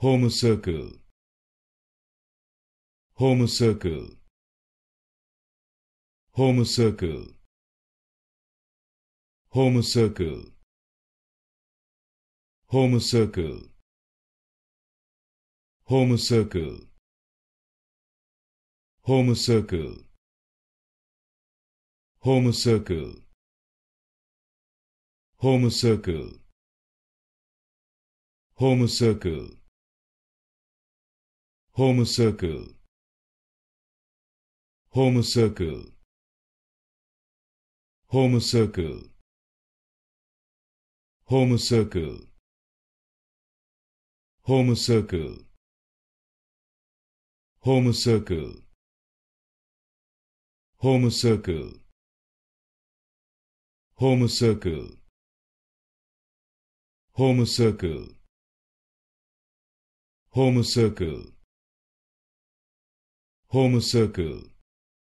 circle. circle. circle. homocircle circle. homocircle circle. homocircle circle. homocircle circle. homocircle circle circle. circle. circle. homocircle circle. homocircle circle. homocircle circle. homocircle circle. homocircle circle homo circle